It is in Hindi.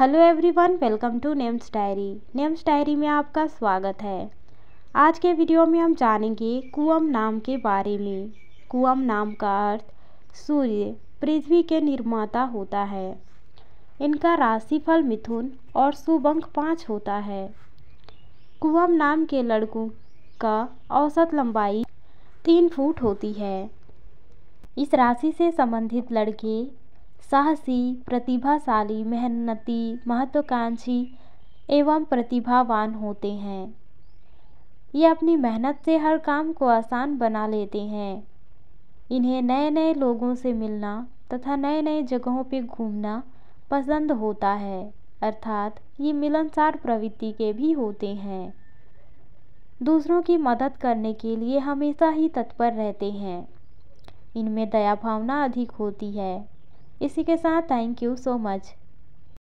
hello everyone welcome to names diary names diary में आपका स्वागत है आज के वीडियो में हम जानेंगे कुअम नाम के बारे में कुअम नाम का अर्थ सूर्य पृथ्वी के निर्माता होता है इनका राशिफल मिथुन और शुभंक पाँच होता है कुअम नाम के लड़कों का औसत लंबाई तीन फुट होती है इस राशि से संबंधित लड़के साहसी प्रतिभाशाली मेहनती महत्वाकांक्षी एवं प्रतिभावान होते हैं ये अपनी मेहनत से हर काम को आसान बना लेते हैं इन्हें नए नए लोगों से मिलना तथा नए नए जगहों पर घूमना पसंद होता है अर्थात ये मिलनसार प्रवृत्ति के भी होते हैं दूसरों की मदद करने के लिए हमेशा ही तत्पर रहते हैं इनमें दया भावना अधिक होती है इसी के साथ थैंक यू सो मच